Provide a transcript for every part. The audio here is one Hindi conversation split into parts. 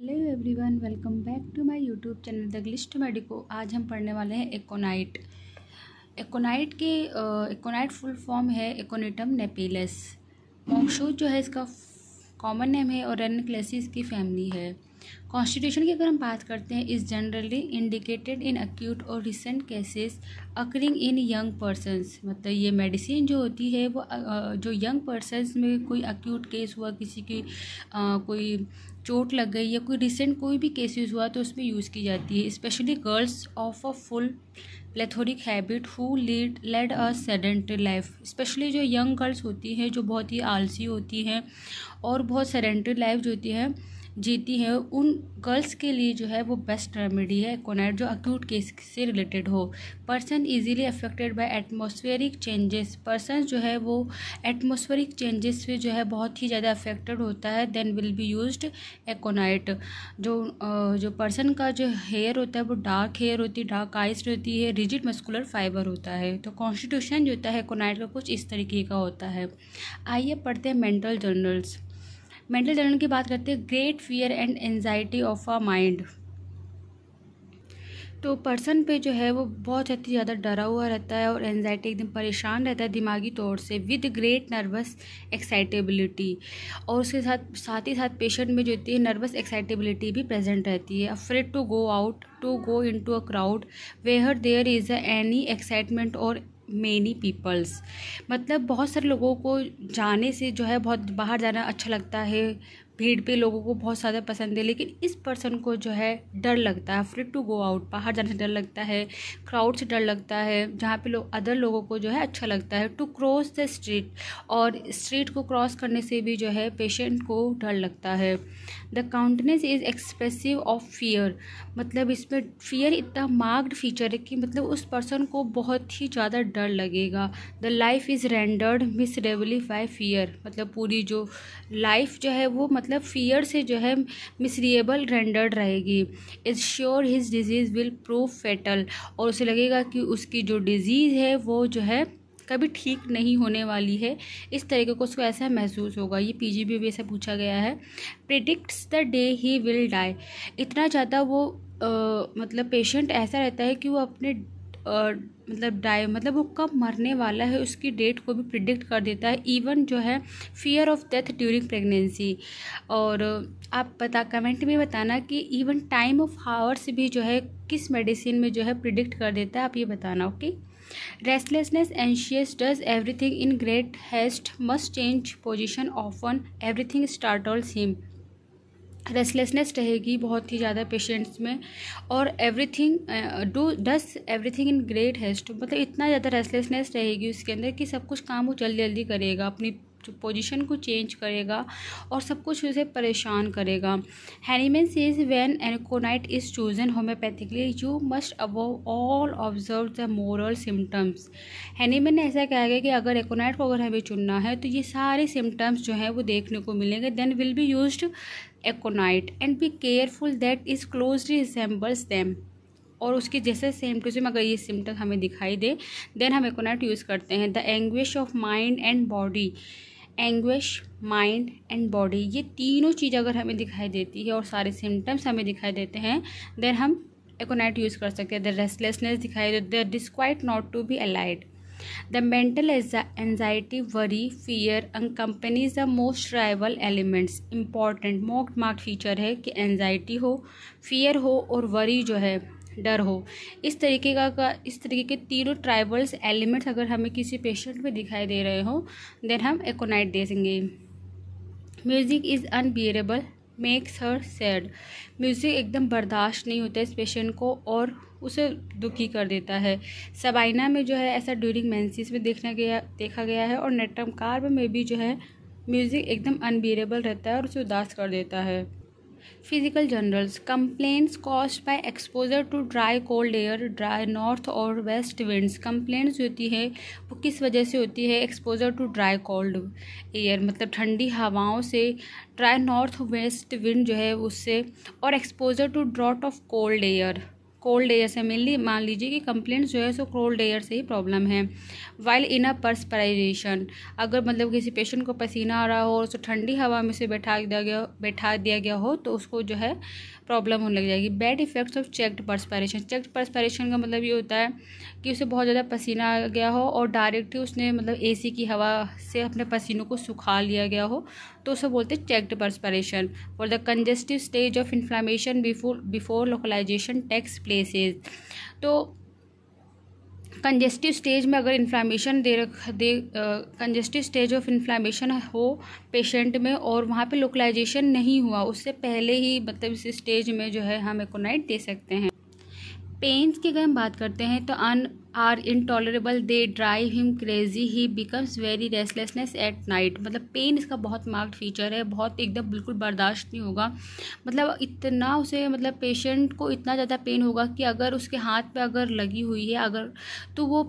hello everyone welcome back to my YouTube channel the glist medico आज हम पढ़ने वाले हैं एकोनाइट एकोनाइट के एकोनाइट फुल फॉर्म है एकोनेटम नेपिलस मॉन्गशूज जो है इसका कॉमन नेम है और रेनक्लेसिस की फैमिली है कॉन्स्टिट्यूशन की अगर हम बात करते हैं is generally indicated in acute और recent cases occurring in young persons मतलब ये मेडिसिन जो होती है वो जो यंग पर्सनस में कोई अक्यूट केस हुआ किसी की आ, कोई चोट लग गई या कोई रिसेंट कोई भी केसेस हुआ तो उसमें यूज़ की जाती है specially girls of a full plethoric habit who lead led a sedentary life specially जो यंग गर्ल्स होती हैं जो बहुत ही आलसी होती हैं और बहुत सेडेंटरी लाइफ जो होती है जीती हैं उन गर्ल्स के लिए जो है वो बेस्ट रेमेडी है कोनाइट जो अक्यूट केस से रिलेटेड हो person easily affected by atmospheric changes person जो है वो एटमॉस्फेरिक चेंजेस से जो है बहुत ही ज़्यादा अफेक्टेड होता है then will be use a जो जो पर्सन का जो हेयर होता है वो डार्क हेयर होती है डार्क आइज होती है रिजिड मस्कुलर फाइबर होता है तो कॉन्स्टिट्यूशन जो होता है कोनाइट का कुछ इस तरीके का होता है आइए पढ़ते हैं मेंटल जर्नल्स मेंटल टर्न की बात करते हैं great fear and anxiety of uh mind तो पर्सन पे जो है वो बहुत अति ज़्यादा डरा हुआ रहता है और एनजाइटी एकदम परेशान रहता है दिमागी तौर से विद ग्रेट नर्वस एक्साइटेबिलिटी और उसके साथ साथ ही साथ पेशेंट में जो होती है नर्वस एक्साइटेबिलिटी भी प्रेजेंट रहती है afraid to go out to go in to a crowd where there is any excitement और मैनी पीपल्स मतलब बहुत सारे लोगों को जाने से जो है बहुत बाहर जाना अच्छा लगता है भीड़ पे लोगों को बहुत ज़्यादा पसंद है लेकिन इस पर्सन को जो है डर लगता है फ्रिट टू गो आउट बाहर जाने से डर लगता है क्राउड से डर लगता है जहाँ पे लोग अदर लोगों को जो है अच्छा लगता है टू क्रॉस द स्ट्रीट और स्ट्रीट को क्रॉस करने से भी जो है पेशेंट को डर लगता है the countenance is expressive of fear मतलब इसमें फियर इतना मार्क्ड फीचर है कि मतलब उस पर्सन को बहुत ही ज़्यादा डर लगेगा the life is rendered miserably by fear मतलब पूरी जो लाइफ जो है वो मतलब मतलब फियर से जो है मिसरीबल रेंडर्ड रहेगी is sure his disease will prove fatal और उसे लगेगा कि उसकी जो डिज़ीज़ है वो जो है कभी ठीक नहीं होने वाली है इस तरीके को उसको ऐसा महसूस होगा ये पी जी भी ऐसा पूछा गया है predicts the day he will die इतना ज़्यादा वो आ, मतलब पेशेंट ऐसा रहता है कि वो अपने मतलब डाई मतलब वो कब मरने वाला है उसकी डेट को भी प्रिडिक्ट कर देता है इवन जो है fear of death during pregnancy और आप पता कमेंट में बताना कि इवन टाइम ऑफ हावर्स भी जो है किस मेडिसिन में जो है प्रिडिक्ट कर देता है आप ये बताना okay restlessness anxious does everything in great haste must change position of on everything all seem restlessness रहेगी बहुत ही ज़्यादा पेशेंट्स में और everything do does everything in great haste मतलब इतना ज़्यादा रेस्टलेसनेस रहेगी उसके अंदर कि सब कुछ काम वो जल्दी जल्दी करेगा अपनी पोजीशन को चेंज करेगा और सब कुछ उसे परेशान करेगा Hahnemann says when aconite is chosen homeopathically you must above all observe the moral symptoms Hahnemann ने ऐसा कहा गया कि अगर एकोनाइट को अगर हमें चुनना है तो ये सारे सिम्टम्स जो हैं वो देखने को मिलेंगे then will be use aconite and be careful that is closely resembles them और उसके जैसे सेम टू सेम अगर ये सिम्टम हमें दिखाई दे देन हम एकोनाइट यूज़ करते हैं the anguish of mind and body anguish mind and body ये तीनों चीज़ अगर हमें दिखाई देती है और सारे सिम्टम्स हमें दिखाई देते हैं देन हम एकोनाइट यूज़ कर सकते हैं द रेस्टलेसनेस दिखाई दे the disquiet not to be allied the mental anxiety, worry, fear accompanies the most trivial elements important most mark feature है कि एनजाइटी हो फियर हो और वरी जो है डर हो इस तरीके का, का इस तरीके के तीनों ट्राइबल्स एलिमेंट्स अगर हमें किसी पेशेंट में दिखाई दे रहे हो देन हम एकोनाइट दे देंगे music is unbearable makes her sad music एकदम बर्दाश्त नहीं होता इस पेशेंट को और उसे दुखी कर देता है सबाइना में जो है ऐसा ड्यूरिंग मैंसिस में देखना गया देखा गया है और नेटम कार्ब में भी जो है म्यूज़िक एकदम अनबियरेबल रहता है और उसे उदास कर देता है physical generals complaints caused by exposure to dry cold air dry north और वेस्ट विंड्स जो होती है वो किस वजह से होती है exposure to dry cold air मतलब ठंडी हवाओं से ड्राई नॉर्थ वेस्ट विंड जो है उससे और exposure to draught of cold air cold air से मेनली मान लीजिए कि कंप्लेंट जो है सो कोल्ड एयर से ही प्रॉब्लम है वाइल इन अ पर्सपराइजेशन अगर मतलब किसी पेशेंट को पसीना आ रहा हो और उसको ठंडी हवा में से बैठा दिया गया बैठा दिया गया हो तो उसको जो है प्रॉब्लम होने लग जाएगी bad effects of checked perspiration checked perspiration का मतलब ये होता है कि उसे बहुत ज़्यादा पसीना आ गया हो और डायरेक्ट ही उसने मतलब ए की हवा से अपने पसीनों को सुखा लिया गया हो तो उसे बोलते हैं चेक्ड पर्सपरेशन और the congestive stage of inflammation before before localization takes places तो कंजेस्टिव स्टेज में अगर इन्फ्लामेशन दे रख दे कंजेस्टिव स्टेज ऑफ इन्फ्लामेशन हो पेशेंट में और वहाँ पे लोकलाइजेशन नहीं हुआ उससे पहले ही मतलब इस स्टेज में जो है हम एकोनाइट दे सकते हैं पेंस की अगर हम बात करते हैं तो अन are intolerable they drive him crazy he becomes very restlessness at night मतलब पेन इसका बहुत मार्क्ड फीचर है बहुत एकदम बिल्कुल बर्दाश्त नहीं होगा मतलब इतना उसे मतलब पेशेंट को इतना ज़्यादा पेन होगा कि अगर उसके हाथ पे अगर लगी हुई है अगर तो वो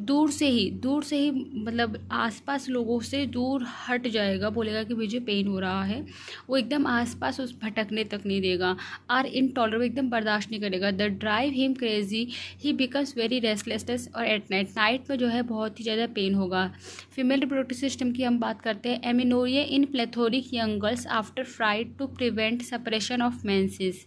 दूर से ही दूर से ही मतलब आसपास लोगों से दूर हट जाएगा बोलेगा कि मुझे पेन हो रहा है वो एकदम आसपास उस भटकने तक नहीं देगा और इन टॉलर एकदम बर्दाश्त नहीं करेगा the drive him crazy he becomes very restlessness और एट नाइट नाइट में जो है बहुत ही ज़्यादा पेन होगा फीमेल रिप्रोडक्टिव सिस्टम की हम बात करते हैं amenorrhoea in plethoric young girls after fright to prevent suppression of menses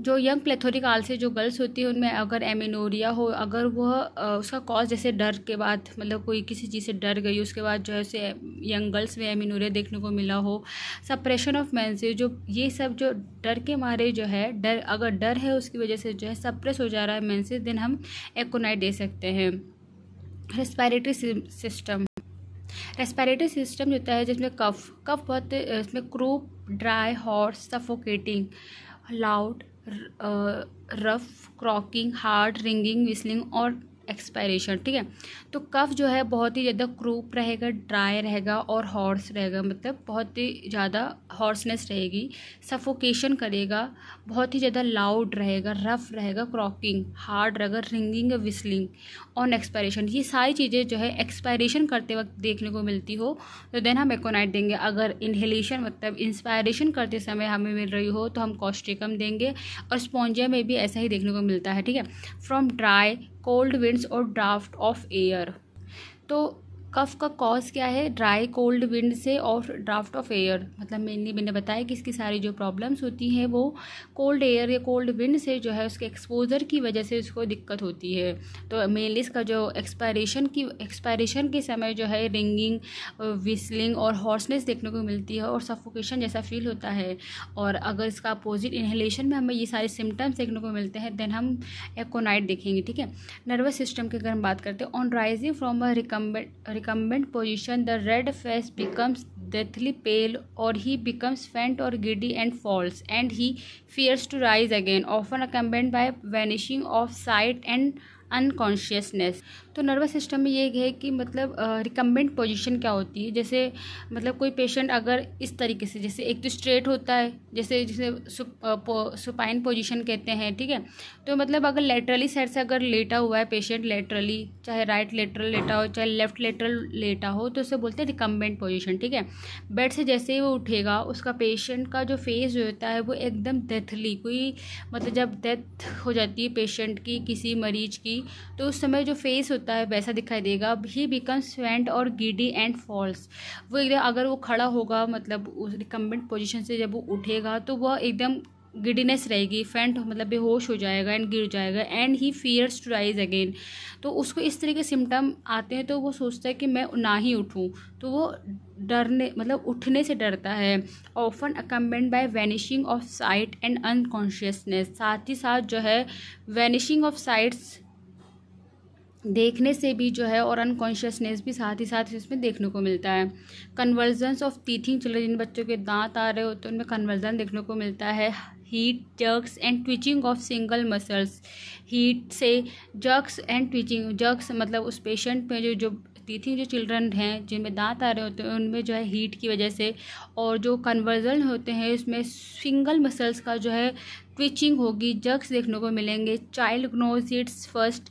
जो यंग प्लेथोरिक आलसी जो गर्ल्स होती है उनमें अगर एमिनोरिया हो अगर वह उसका कॉज जैसे डर के बाद मतलब कोई किसी चीज़ से डर गई उसके बाद जो है उसे यंग गर्ल्स में एमिनोरिया देखने को मिला हो सप्रेशन ऑफ मैंसी जो ये सब जो डर के मारे जो है डर अगर डर है उसकी वजह से जो है सप्रेस हो जा रहा है मैंसी दिन हम एकोनाइट दे सकते हैं रेस्पायरेटरी सिस्टम रेस्पायरेटरी सिस्टम होता है जिसमें कफ कफ बहुत इसमें croup dry hot suffocating loud rough croaking hard ringing whistling और एक्सपायरेशन ठीक है तो कफ जो है बहुत ही ज़्यादा क्रूप रहेगा ड्राई रहेगा और हॉर्स रहेगा मतलब बहुत ही ज़्यादा हॉर्सनेस रहेगी सफोकेशन करेगा बहुत ही ज़्यादा लाउड रहेगा रफ रहेगा क्रॉकिंग हार्ड रहेगा रिंगिंग विस्लिंग ऑन एक्सपायरेशन ये सारी चीज़ें जो है एक्सपायरेशन करते वक्त देखने को मिलती हो तो देन हम एकोनाइट देंगे अगर इन्हेलेशन मतलब इंस्पायरेशन करते समय हमें मिल रही हो तो हम कॉस्टिकम देंगे और स्पॉन्जिया में भी ऐसा ही देखने को मिलता है ठीक है फ्रॉम ड्राई कोल्ड विंड्स और ड्राफ्ट ऑफ एयर तो कफ का कॉज क्या है ड्राई कोल्ड विंड से और ड्राफ्ट ऑफ एयर मतलब मेनली मैंने बताया कि इसकी सारी जो प्रॉब्लम्स होती हैं वो कोल्ड एयर या कोल्ड विंड से जो है उसके एक्सपोजर की वजह से उसको दिक्कत होती है तो मेनली इसका जो एक्सपायरेशन की एक्सपायरेशन के समय जो है रिंगिंग विस्लिंग और हॉर्सनेस देखने को मिलती है और सफोकेशन जैसा फील होता है और अगर इसका अपोजिट इन्हेलेशन में हमें ये सारे सिम्टम्स देखने को मिलते हैं देन हम एकोनाइट देखेंगे ठीक है नर्वस सिस्टम की अगर हम बात करते हैं on rising from a recumbent recumbent position, the red face becomes deathly pale, or he becomes faint or giddy and falls, and he fears to rise again, often accompanied by vanishing of sight and unconsciousness तो नर्वस सिस्टम में ये है कि मतलब रिकम्बेंट पोजीशन क्या होती है जैसे मतलब कोई पेशेंट अगर इस तरीके से जैसे एक तो स्ट्रेट होता है जैसे जिसे सुपाइन पोजीशन कहते हैं ठीक है तो मतलब अगर लेटरली साइड से अगर लेटा हुआ है पेशेंट लेटरली चाहे राइट लेटरल लेटा हो चाहे लेफ्ट लेटरल लेटा हो तो उसे बोलते हैं रिकम्बेंट पोजिशन ठीक है बेड से जैसे ही वो उठेगा उसका पेशेंट का जो फेस होता है वो एकदम डेथली कोई मतलब जब डेथ हो जाती है पेशेंट की किसी मरीज की होगी तो उस समय जो फेस होता है वैसा दिखाई देगा ही बिकम स्वेंट और गिडी एंड फॉल्स वो एकदम अगर वो खड़ा होगा मतलब उस रिकम्बेंट पोजिशन से जब वो उठेगा तो वह एकदम गिडीनेस रहेगी फेंट मतलब बेहोश हो जाएगा एंड गिर जाएगा and he fears to rise again तो उसको इस तरह के सिम्टम आते हैं तो वो सोचता है कि मैं ना ही उठूँ तो वो डरने मतलब उठने से डरता है often accompanied by vanishing of sight and unconsciousness साथ ही साथ जो है वैनिशिंग ऑफ साइट्स देखने से भी जो है और अनकॉन्शियसनेस भी साथ ही साथ इसमें देखने को मिलता है कन्वर्जेंस ऑफ टीथिंग चिल्ड्रन जिन बच्चों के दांत आ रहे होते हैं उनमें कन्वर्जन देखने को मिलता है heat jerks and twitching of single muscles heat से जर्क्स एंड ट्विचिंग जर्क्स मतलब उस पेशेंट में जो जो टीथिंग जो चिल्ड्रन हैं जिनमें दांत आ रहे होते हैं उनमें जो है हीट की वजह से और जो कन्वर्जन होते हैं उसमें सिंगल मसल्स का जो है ट्विचिंग होगी जर्क्स देखने को मिलेंगे चाइल्ड नोज इट्स फर्स्ट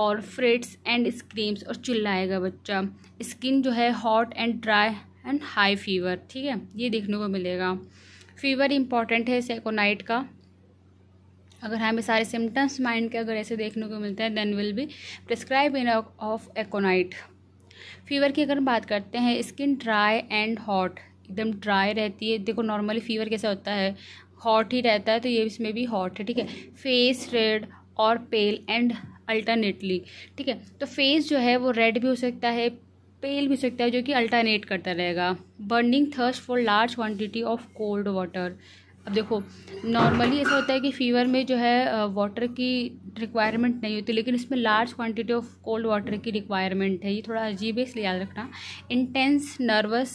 और फ्रेट्स एंड स्क्रीम्स और चिल्लाएगा बच्चा स्किन जो है hot and dry and high fever ठीक है ये देखने को मिलेगा फीवर इंपॉर्टेंट है सेकोनाइट का अगर हमें सारे सिम्टम्स माइंड के अगर ऐसे देखने को मिलते हैं then will be prescribe in of aconite fever की अगर बात करते हैं स्किन ड्राई एंड हॉट एकदम ड्राई रहती है देखो नॉर्मली फीवर कैसा होता है हॉट ही रहता है तो ये इसमें भी हॉट है ठीक है फेस रेड और पेल एंड अल्टरनेटली ठीक है तो फेस जो है वो रेड भी हो सकता है पेल भी हो सकता है जो कि अल्टरनेट करता रहेगा burning thirst for large quantity of cold water अब देखो नॉर्मली ऐसा होता है कि फ़ीवर में जो है वाटर की रिक्वायरमेंट नहीं होती लेकिन इसमें large quantity of cold water की रिक्वायरमेंट है ये थोड़ा अजीब है इसलिए याद रखना इंटेंस नर्वस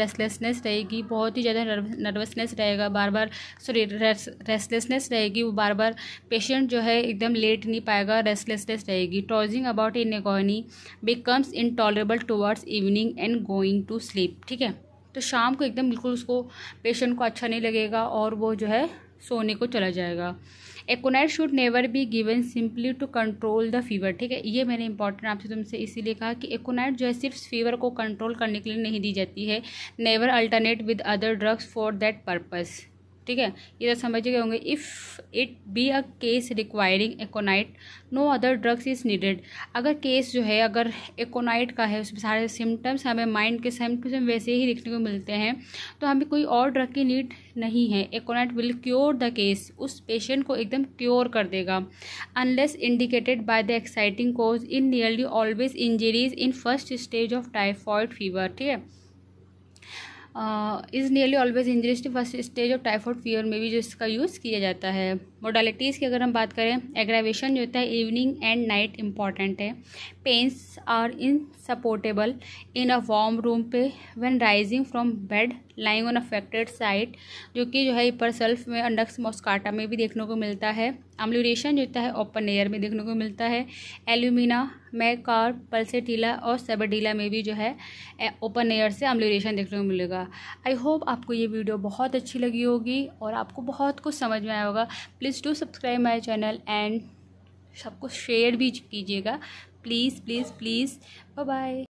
रेस्टलेसनेस रहेगी बहुत ही ज़्यादा नर्वसनेस रहेगा बार बार सॉरी रेस्टलेसनेस रहेगी वो बार बार पेशेंट जो है एकदम लेट नहीं पाएगा रेस्टलेसनेस रहेगी tossing about in agony becomes intolerable towards evening and going to sleep ठीक है तो शाम को एकदम बिल्कुल उसको पेशेंट को अच्छा नहीं लगेगा और वो जो है सोने को चला जाएगा aconite should never be given simply to control the fever ठीक है ये मैंने इंपॉर्टेंट आपसे तुमसे इसीलिए कहा कि एकोनाइट जो है सिर्फ फीवर को कंट्रोल करने के लिए नहीं दी जाती है never alternate with other drugs for that purpose ठीक है ये तो समझ गए होंगे if it be a case requiring aconite no other drugs is needed अगर केस जो है अगर एकोनाइट का है उसमें सारे सिम्टम्स हमें माइंड के सिम्टम्स वैसे ही देखने को मिलते हैं तो हमें कोई और ड्रग की नीड नहीं है aconite will cure the case उस पेशेंट को एकदम क्योर कर देगा unless indicated by the exciting cause in nearly always injuries in first stage of typhoid fever ठीक है is nearly always injuries to first stage of typhoid fever में भी जो इसका यूज़ किया जाता है मोडालिटीज़ की अगर हम बात करें एग्रावेशन जो होता है इवनिंग एंड नाइट इम्पॉर्टेंट है pains are insupportable in a warm room पे when rising from bed lying on affected side जो कि जो है पर सेल्फ में अंडक्स मोस्काटा में भी देखने को मिलता है अम्लूरेशन जो होता है ओपन एयर में देखने को मिलता है एल्यूमिना मैकार पल्सेटीला और सेबडीला में भी जो है ओपन एयर से अम्लूरेशन देखने को मिलेगा आई होप आपको ये वीडियो बहुत अच्छी लगी होगी और आपको बहुत कुछ समझ में आया होगा please please do subscribe my channel and सबको शेयर भी कीजिएगा please please please bye bye